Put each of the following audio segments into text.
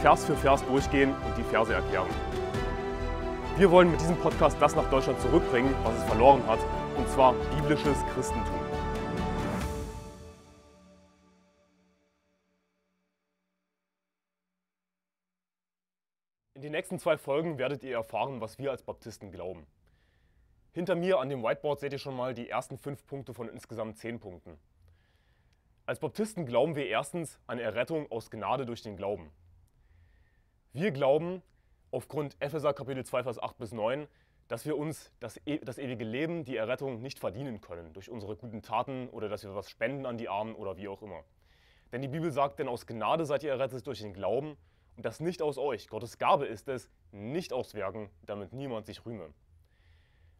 Vers für Vers durchgehen und die Verse erklären. Wir wollen mit diesem Podcast das nach Deutschland zurückbringen, was es verloren hat, und zwar biblisches Christentum. In den nächsten zwei Folgen werdet ihr erfahren, was wir als Baptisten glauben. Hinter mir an dem Whiteboard seht ihr schon mal die ersten fünf Punkte von insgesamt zehn Punkten. Als Baptisten glauben wir erstens an Errettung aus Gnade durch den Glauben. Wir glauben aufgrund Epheser Kapitel 2, Vers 8 bis 9, dass wir uns das, e das ewige Leben, die Errettung nicht verdienen können durch unsere guten Taten oder dass wir was spenden an die Armen oder wie auch immer. Denn die Bibel sagt, denn aus Gnade seid ihr errettet durch den Glauben und das nicht aus euch. Gottes Gabe ist es, nicht aus Werken, damit niemand sich rühme.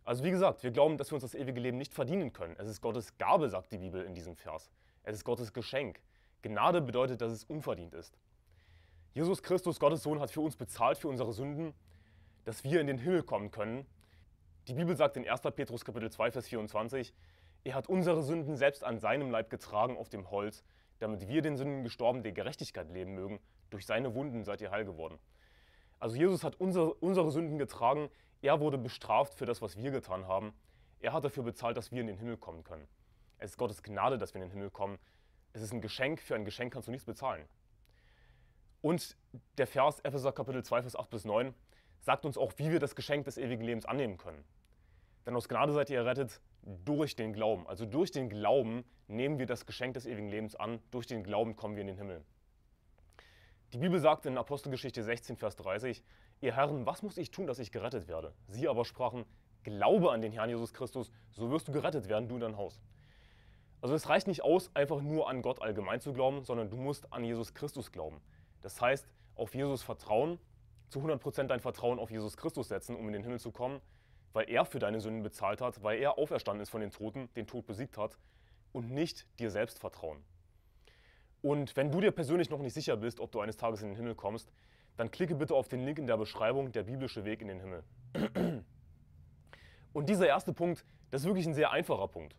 Also wie gesagt, wir glauben, dass wir uns das ewige Leben nicht verdienen können. Es ist Gottes Gabe, sagt die Bibel in diesem Vers. Es ist Gottes Geschenk. Gnade bedeutet, dass es unverdient ist. Jesus Christus, Gottes Sohn, hat für uns bezahlt, für unsere Sünden, dass wir in den Himmel kommen können. Die Bibel sagt in 1. Petrus Kapitel 2, Vers 24, er hat unsere Sünden selbst an seinem Leib getragen auf dem Holz, damit wir den Sünden gestorben der Gerechtigkeit leben mögen. Durch seine Wunden seid ihr heil geworden. Also Jesus hat unsere, unsere Sünden getragen, er wurde bestraft für das, was wir getan haben. Er hat dafür bezahlt, dass wir in den Himmel kommen können. Es ist Gottes Gnade, dass wir in den Himmel kommen. Es ist ein Geschenk, für ein Geschenk kannst du nichts bezahlen. Und der Vers Epheser Kapitel 2, Vers 8 bis 9 sagt uns auch, wie wir das Geschenk des ewigen Lebens annehmen können. Denn aus Gnade seid ihr errettet durch den Glauben. Also durch den Glauben nehmen wir das Geschenk des ewigen Lebens an, durch den Glauben kommen wir in den Himmel. Die Bibel sagt in Apostelgeschichte 16, Vers 30, Ihr Herren, was muss ich tun, dass ich gerettet werde? Sie aber sprachen, Glaube an den Herrn Jesus Christus, so wirst du gerettet werden, du und dein Haus. Also es reicht nicht aus, einfach nur an Gott allgemein zu glauben, sondern du musst an Jesus Christus glauben. Das heißt, auf Jesus vertrauen, zu 100% dein Vertrauen auf Jesus Christus setzen, um in den Himmel zu kommen, weil er für deine Sünden bezahlt hat, weil er auferstanden ist von den Toten, den Tod besiegt hat und nicht dir selbst vertrauen. Und wenn du dir persönlich noch nicht sicher bist, ob du eines Tages in den Himmel kommst, dann klicke bitte auf den Link in der Beschreibung, der biblische Weg in den Himmel. Und dieser erste Punkt, das ist wirklich ein sehr einfacher Punkt.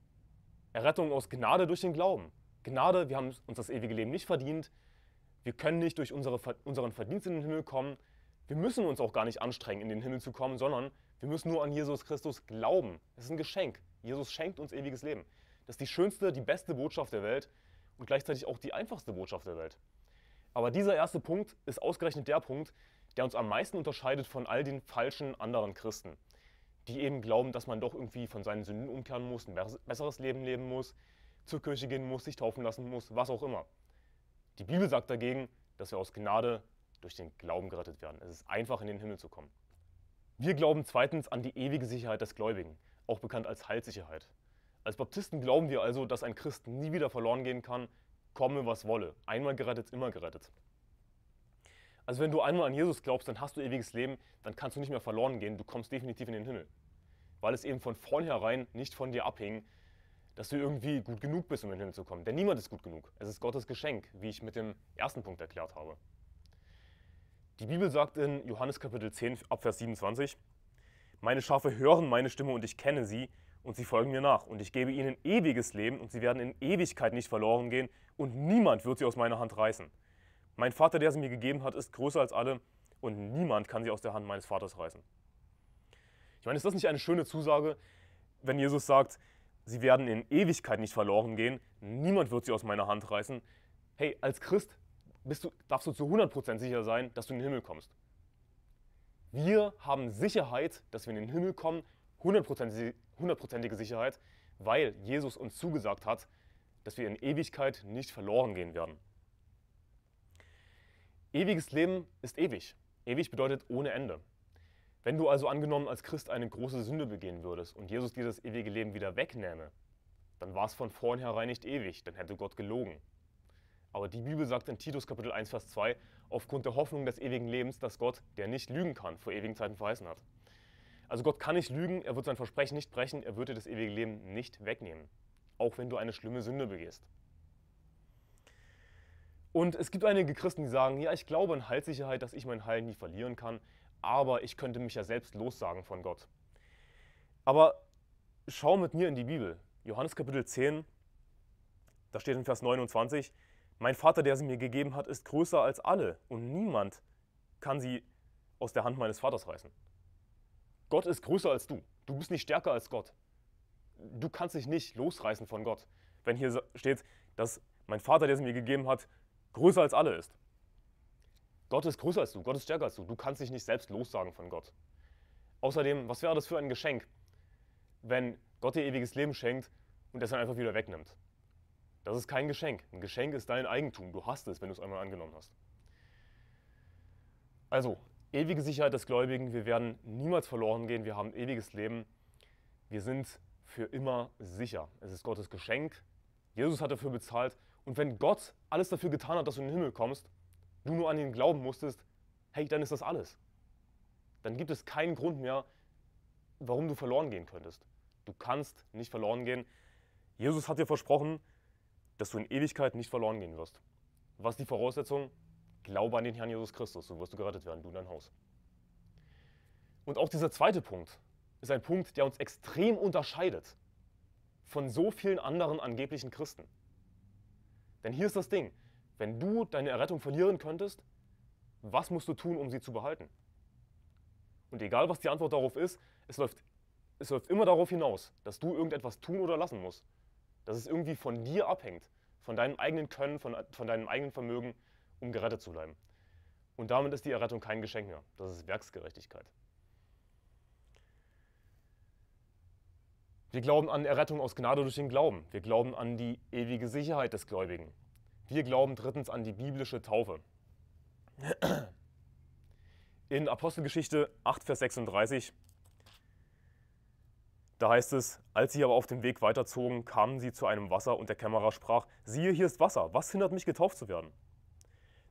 Errettung aus Gnade durch den Glauben. Gnade, wir haben uns das ewige Leben nicht verdient, wir können nicht durch unsere, unseren Verdienst in den Himmel kommen. Wir müssen uns auch gar nicht anstrengen, in den Himmel zu kommen, sondern wir müssen nur an Jesus Christus glauben. Es ist ein Geschenk. Jesus schenkt uns ewiges Leben. Das ist die schönste, die beste Botschaft der Welt und gleichzeitig auch die einfachste Botschaft der Welt. Aber dieser erste Punkt ist ausgerechnet der Punkt, der uns am meisten unterscheidet von all den falschen anderen Christen, die eben glauben, dass man doch irgendwie von seinen Sünden umkehren muss, ein besseres Leben leben muss, zur Kirche gehen muss, sich taufen lassen muss, was auch immer. Die Bibel sagt dagegen, dass wir aus Gnade durch den Glauben gerettet werden. Es ist einfach, in den Himmel zu kommen. Wir glauben zweitens an die ewige Sicherheit des Gläubigen, auch bekannt als Heilssicherheit. Als Baptisten glauben wir also, dass ein Christ nie wieder verloren gehen kann, komme was wolle. Einmal gerettet, immer gerettet. Also wenn du einmal an Jesus glaubst, dann hast du ewiges Leben, dann kannst du nicht mehr verloren gehen, du kommst definitiv in den Himmel. Weil es eben von vornherein nicht von dir abhing, dass du irgendwie gut genug bist, um in den Himmel zu kommen. Denn niemand ist gut genug. Es ist Gottes Geschenk, wie ich mit dem ersten Punkt erklärt habe. Die Bibel sagt in Johannes Kapitel 10, Abvers 27, Meine Schafe hören meine Stimme und ich kenne sie und sie folgen mir nach. Und ich gebe ihnen ewiges Leben und sie werden in Ewigkeit nicht verloren gehen und niemand wird sie aus meiner Hand reißen. Mein Vater, der sie mir gegeben hat, ist größer als alle und niemand kann sie aus der Hand meines Vaters reißen. Ich meine, ist das nicht eine schöne Zusage, wenn Jesus sagt, sie werden in Ewigkeit nicht verloren gehen, niemand wird sie aus meiner Hand reißen. Hey, als Christ du, darfst du zu 100% sicher sein, dass du in den Himmel kommst. Wir haben Sicherheit, dass wir in den Himmel kommen, 100%ige Sicherheit, weil Jesus uns zugesagt hat, dass wir in Ewigkeit nicht verloren gehen werden. Ewiges Leben ist ewig. Ewig bedeutet ohne Ende. Wenn du also angenommen als Christ eine große Sünde begehen würdest und Jesus dir das ewige Leben wieder wegnähme, dann war es von vornherein nicht ewig, dann hätte Gott gelogen. Aber die Bibel sagt in Titus Kapitel 1, Vers 2, aufgrund der Hoffnung des ewigen Lebens, dass Gott, der nicht lügen kann, vor ewigen Zeiten verheißen hat. Also Gott kann nicht lügen, er wird sein Versprechen nicht brechen, er wird dir das ewige Leben nicht wegnehmen, auch wenn du eine schlimme Sünde begehst. Und es gibt einige Christen, die sagen, ja, ich glaube an Heilssicherheit, dass ich mein Heil nie verlieren kann, aber ich könnte mich ja selbst lossagen von Gott. Aber schau mit mir in die Bibel. Johannes Kapitel 10, da steht in Vers 29, mein Vater, der sie mir gegeben hat, ist größer als alle und niemand kann sie aus der Hand meines Vaters reißen. Gott ist größer als du. Du bist nicht stärker als Gott. Du kannst dich nicht losreißen von Gott. Wenn hier steht, dass mein Vater, der sie mir gegeben hat, größer als alle ist. Gott ist größer als du, Gott ist stärker als du. Du kannst dich nicht selbst lossagen von Gott. Außerdem, was wäre das für ein Geschenk, wenn Gott dir ewiges Leben schenkt und es dann einfach wieder wegnimmt? Das ist kein Geschenk. Ein Geschenk ist dein Eigentum. Du hast es, wenn du es einmal angenommen hast. Also, ewige Sicherheit des Gläubigen. Wir werden niemals verloren gehen. Wir haben ewiges Leben. Wir sind für immer sicher. Es ist Gottes Geschenk. Jesus hat dafür bezahlt. Und wenn Gott alles dafür getan hat, dass du in den Himmel kommst, du nur an ihn glauben musstest, hey, dann ist das alles. Dann gibt es keinen Grund mehr, warum du verloren gehen könntest. Du kannst nicht verloren gehen. Jesus hat dir versprochen, dass du in Ewigkeit nicht verloren gehen wirst. Was ist die Voraussetzung? Glaube an den Herrn Jesus Christus, so wirst du gerettet werden, du und dein Haus. Und auch dieser zweite Punkt ist ein Punkt, der uns extrem unterscheidet von so vielen anderen angeblichen Christen. Denn hier ist das Ding, wenn du deine Errettung verlieren könntest, was musst du tun, um sie zu behalten? Und egal, was die Antwort darauf ist, es läuft, es läuft immer darauf hinaus, dass du irgendetwas tun oder lassen musst. Dass es irgendwie von dir abhängt, von deinem eigenen Können, von, von deinem eigenen Vermögen, um gerettet zu bleiben. Und damit ist die Errettung kein Geschenk mehr. Das ist Werksgerechtigkeit. Wir glauben an Errettung aus Gnade durch den Glauben. Wir glauben an die ewige Sicherheit des Gläubigen. Wir glauben drittens an die biblische Taufe. In Apostelgeschichte 8, Vers 36, da heißt es, als sie aber auf dem Weg weiterzogen, kamen sie zu einem Wasser und der Kämmerer sprach, siehe, hier ist Wasser, was hindert mich getauft zu werden?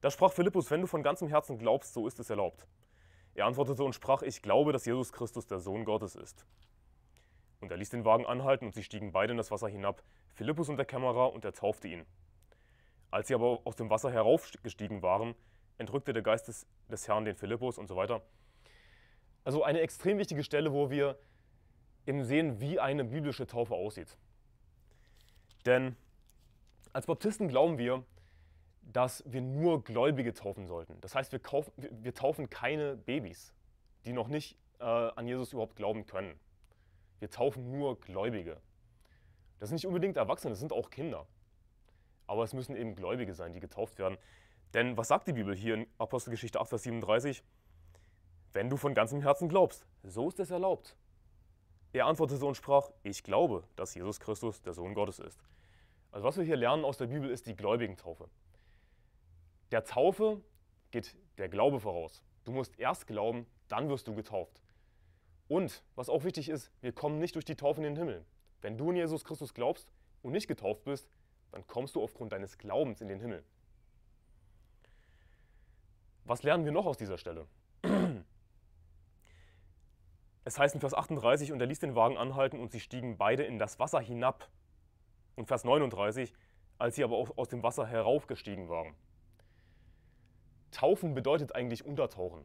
Da sprach Philippus, wenn du von ganzem Herzen glaubst, so ist es erlaubt. Er antwortete und sprach, ich glaube, dass Jesus Christus der Sohn Gottes ist. Und er ließ den Wagen anhalten und sie stiegen beide in das Wasser hinab, Philippus und der Kämmerer, und er taufte ihn. Als sie aber aus dem Wasser heraufgestiegen waren, entrückte der Geist des, des Herrn den Philippus und so weiter. Also eine extrem wichtige Stelle, wo wir eben sehen, wie eine biblische Taufe aussieht. Denn als Baptisten glauben wir, dass wir nur Gläubige taufen sollten. Das heißt, wir, kaufen, wir taufen keine Babys, die noch nicht äh, an Jesus überhaupt glauben können. Wir taufen nur Gläubige. Das sind nicht unbedingt Erwachsene, das sind auch Kinder aber es müssen eben Gläubige sein, die getauft werden. Denn was sagt die Bibel hier in Apostelgeschichte 8, Vers 37? Wenn du von ganzem Herzen glaubst, so ist es erlaubt. Er antwortete und sprach, ich glaube, dass Jesus Christus der Sohn Gottes ist. Also was wir hier lernen aus der Bibel ist die Gläubigentaufe. Der Taufe geht der Glaube voraus. Du musst erst glauben, dann wirst du getauft. Und was auch wichtig ist, wir kommen nicht durch die Taufe in den Himmel. Wenn du in Jesus Christus glaubst und nicht getauft bist, dann kommst du aufgrund deines Glaubens in den Himmel. Was lernen wir noch aus dieser Stelle? Es heißt in Vers 38, und er ließ den Wagen anhalten und sie stiegen beide in das Wasser hinab. Und Vers 39, als sie aber auch aus dem Wasser heraufgestiegen waren. Taufen bedeutet eigentlich untertauchen.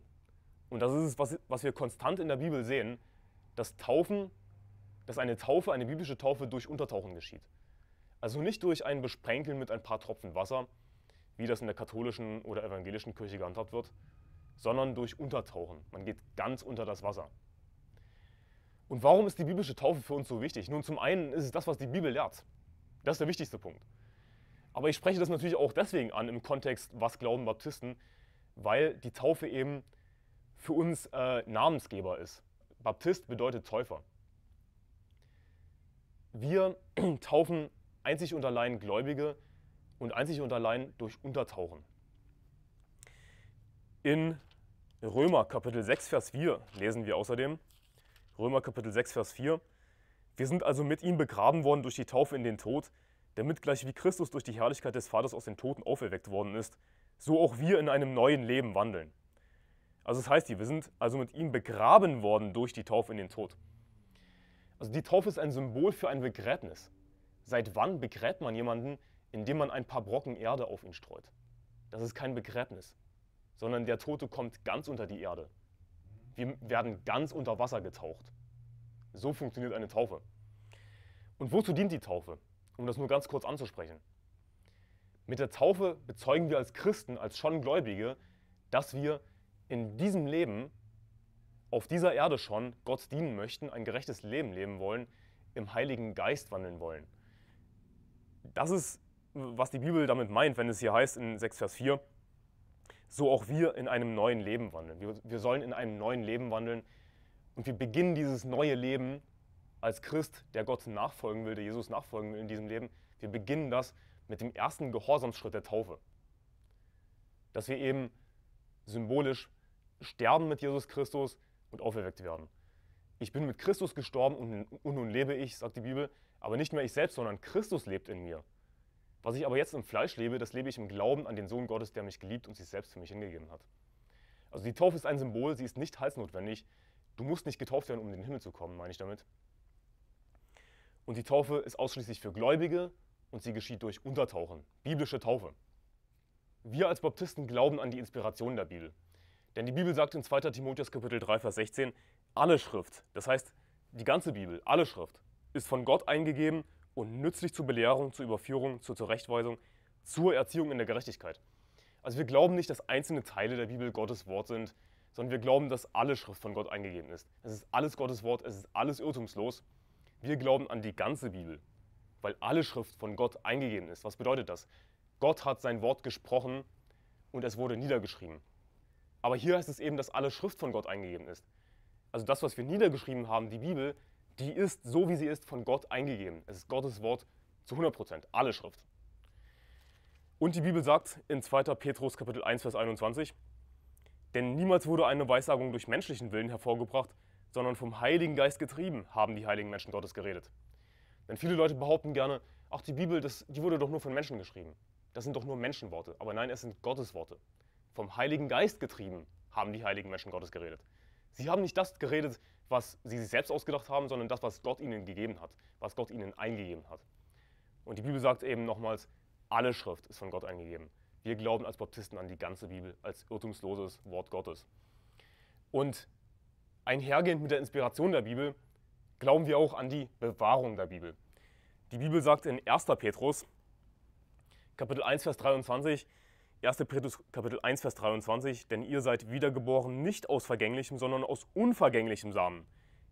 Und das ist es, was, was wir konstant in der Bibel sehen, dass Taufen, dass eine Taufe, eine biblische Taufe durch Untertauchen geschieht. Also nicht durch ein Besprenkeln mit ein paar Tropfen Wasser, wie das in der katholischen oder evangelischen Kirche gehandhabt wird, sondern durch Untertauchen. Man geht ganz unter das Wasser. Und warum ist die biblische Taufe für uns so wichtig? Nun, zum einen ist es das, was die Bibel lehrt. Das ist der wichtigste Punkt. Aber ich spreche das natürlich auch deswegen an im Kontext, was glauben Baptisten, weil die Taufe eben für uns äh, Namensgeber ist. Baptist bedeutet Täufer. Wir taufen einzig und allein Gläubige und einzig und allein durch Untertauchen. In Römer Kapitel 6, Vers 4 lesen wir außerdem, Römer Kapitel 6, Vers 4, wir sind also mit ihm begraben worden durch die Taufe in den Tod, damit gleich wie Christus durch die Herrlichkeit des Vaters aus den Toten auferweckt worden ist, so auch wir in einem neuen Leben wandeln. Also das heißt hier, wir sind also mit ihm begraben worden durch die Taufe in den Tod. Also die Taufe ist ein Symbol für ein Begräbnis. Seit wann begräbt man jemanden, indem man ein paar Brocken Erde auf ihn streut? Das ist kein Begräbnis, sondern der Tote kommt ganz unter die Erde. Wir werden ganz unter Wasser getaucht. So funktioniert eine Taufe. Und wozu dient die Taufe? Um das nur ganz kurz anzusprechen. Mit der Taufe bezeugen wir als Christen, als schon Gläubige, dass wir in diesem Leben, auf dieser Erde schon, Gott dienen möchten, ein gerechtes Leben leben wollen, im Heiligen Geist wandeln wollen. Das ist, was die Bibel damit meint, wenn es hier heißt in 6, Vers 4, so auch wir in einem neuen Leben wandeln. Wir, wir sollen in einem neuen Leben wandeln und wir beginnen dieses neue Leben als Christ, der Gott nachfolgen will, der Jesus nachfolgen will in diesem Leben. Wir beginnen das mit dem ersten Gehorsamsschritt der Taufe. Dass wir eben symbolisch sterben mit Jesus Christus und auferweckt werden. Ich bin mit Christus gestorben und, und nun lebe ich, sagt die Bibel. Aber nicht mehr ich selbst, sondern Christus lebt in mir. Was ich aber jetzt im Fleisch lebe, das lebe ich im Glauben an den Sohn Gottes, der mich geliebt und sich selbst für mich hingegeben hat. Also die Taufe ist ein Symbol, sie ist nicht heilsnotwendig. Du musst nicht getauft werden, um in den Himmel zu kommen, meine ich damit. Und die Taufe ist ausschließlich für Gläubige und sie geschieht durch Untertauchen, biblische Taufe. Wir als Baptisten glauben an die Inspiration der Bibel. Denn die Bibel sagt in 2. Timotheus Kapitel 3, Vers 16, alle Schrift, das heißt die ganze Bibel, alle Schrift, ist von Gott eingegeben und nützlich zur Belehrung, zur Überführung, zur Zurechtweisung, zur Erziehung in der Gerechtigkeit. Also wir glauben nicht, dass einzelne Teile der Bibel Gottes Wort sind, sondern wir glauben, dass alle Schrift von Gott eingegeben ist. Es ist alles Gottes Wort, es ist alles irrtumslos. Wir glauben an die ganze Bibel, weil alle Schrift von Gott eingegeben ist. Was bedeutet das? Gott hat sein Wort gesprochen und es wurde niedergeschrieben. Aber hier heißt es eben, dass alle Schrift von Gott eingegeben ist. Also das, was wir niedergeschrieben haben, die Bibel, die ist so, wie sie ist, von Gott eingegeben. Es ist Gottes Wort zu 100 Prozent, alle Schrift. Und die Bibel sagt in 2. Petrus Kapitel 1, Vers 21, denn niemals wurde eine Weissagung durch menschlichen Willen hervorgebracht, sondern vom Heiligen Geist getrieben haben die heiligen Menschen Gottes geredet. Denn viele Leute behaupten gerne, ach, die Bibel, das, die wurde doch nur von Menschen geschrieben. Das sind doch nur Menschenworte. Aber nein, es sind Gottes Worte. Vom Heiligen Geist getrieben haben die heiligen Menschen Gottes geredet. Sie haben nicht das geredet, was sie sich selbst ausgedacht haben, sondern das, was Gott ihnen gegeben hat, was Gott ihnen eingegeben hat. Und die Bibel sagt eben nochmals, alle Schrift ist von Gott eingegeben. Wir glauben als Baptisten an die ganze Bibel, als irrtumsloses Wort Gottes. Und einhergehend mit der Inspiration der Bibel glauben wir auch an die Bewahrung der Bibel. Die Bibel sagt in 1. Petrus, Kapitel 1, Vers 23, 1. Petrus Kapitel 1, Vers 23, denn ihr seid wiedergeboren nicht aus vergänglichem, sondern aus unvergänglichem Samen,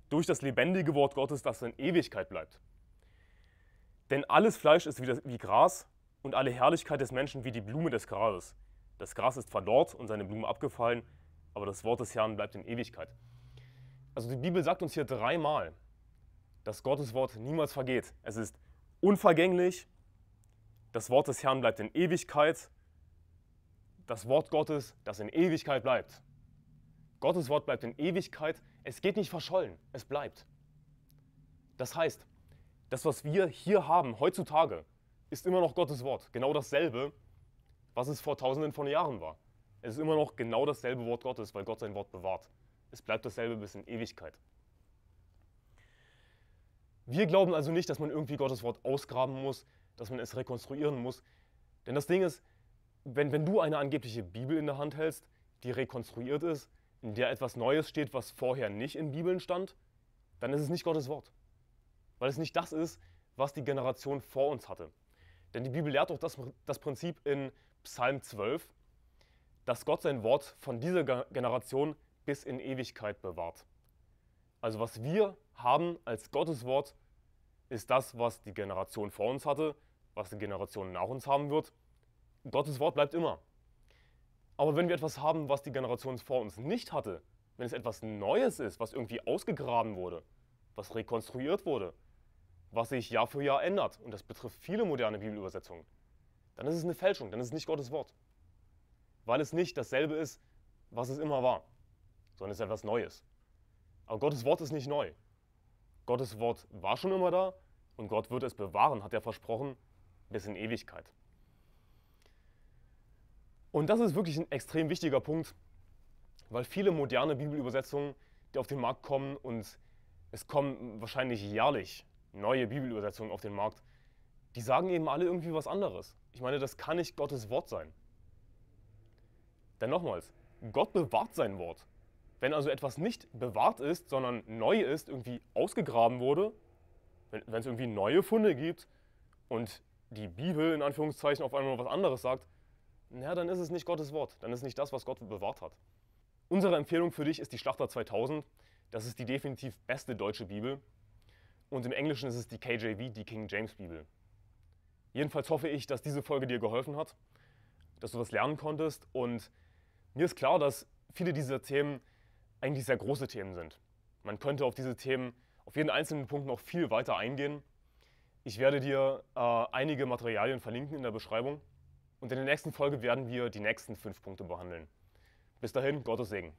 durch das lebendige Wort Gottes, das in Ewigkeit bleibt. Denn alles Fleisch ist wie, wie Gras und alle Herrlichkeit des Menschen wie die Blume des Grases. Das Gras ist verdorrt und seine Blume abgefallen, aber das Wort des Herrn bleibt in Ewigkeit. Also die Bibel sagt uns hier dreimal, dass Gottes Wort niemals vergeht. Es ist unvergänglich, das Wort des Herrn bleibt in Ewigkeit das Wort Gottes, das in Ewigkeit bleibt. Gottes Wort bleibt in Ewigkeit, es geht nicht verschollen, es bleibt. Das heißt, das, was wir hier haben, heutzutage, ist immer noch Gottes Wort, genau dasselbe, was es vor tausenden von Jahren war. Es ist immer noch genau dasselbe Wort Gottes, weil Gott sein Wort bewahrt. Es bleibt dasselbe bis in Ewigkeit. Wir glauben also nicht, dass man irgendwie Gottes Wort ausgraben muss, dass man es rekonstruieren muss. Denn das Ding ist, wenn, wenn du eine angebliche Bibel in der Hand hältst, die rekonstruiert ist, in der etwas Neues steht, was vorher nicht in Bibeln stand, dann ist es nicht Gottes Wort. Weil es nicht das ist, was die Generation vor uns hatte. Denn die Bibel lehrt doch das, das Prinzip in Psalm 12, dass Gott sein Wort von dieser Generation bis in Ewigkeit bewahrt. Also was wir haben als Gottes Wort, ist das, was die Generation vor uns hatte, was die Generation nach uns haben wird Gottes Wort bleibt immer. Aber wenn wir etwas haben, was die Generation vor uns nicht hatte, wenn es etwas Neues ist, was irgendwie ausgegraben wurde, was rekonstruiert wurde, was sich Jahr für Jahr ändert, und das betrifft viele moderne Bibelübersetzungen, dann ist es eine Fälschung, dann ist es nicht Gottes Wort. Weil es nicht dasselbe ist, was es immer war, sondern es ist etwas Neues. Aber Gottes Wort ist nicht neu. Gottes Wort war schon immer da und Gott wird es bewahren, hat er versprochen, bis in Ewigkeit. Und das ist wirklich ein extrem wichtiger Punkt, weil viele moderne Bibelübersetzungen, die auf den Markt kommen und es kommen wahrscheinlich jährlich neue Bibelübersetzungen auf den Markt, die sagen eben alle irgendwie was anderes. Ich meine, das kann nicht Gottes Wort sein. Denn nochmals, Gott bewahrt sein Wort. Wenn also etwas nicht bewahrt ist, sondern neu ist, irgendwie ausgegraben wurde, wenn es irgendwie neue Funde gibt und die Bibel in Anführungszeichen auf einmal was anderes sagt, ja, dann ist es nicht Gottes Wort, dann ist es nicht das, was Gott bewahrt hat. Unsere Empfehlung für dich ist die Schlachter 2000. Das ist die definitiv beste deutsche Bibel. Und im Englischen ist es die KJV, die King James Bibel. Jedenfalls hoffe ich, dass diese Folge dir geholfen hat, dass du was lernen konntest. Und mir ist klar, dass viele dieser Themen eigentlich sehr große Themen sind. Man könnte auf diese Themen, auf jeden einzelnen Punkt noch viel weiter eingehen. Ich werde dir äh, einige Materialien verlinken in der Beschreibung. Und in der nächsten Folge werden wir die nächsten fünf Punkte behandeln. Bis dahin, Gottes Segen.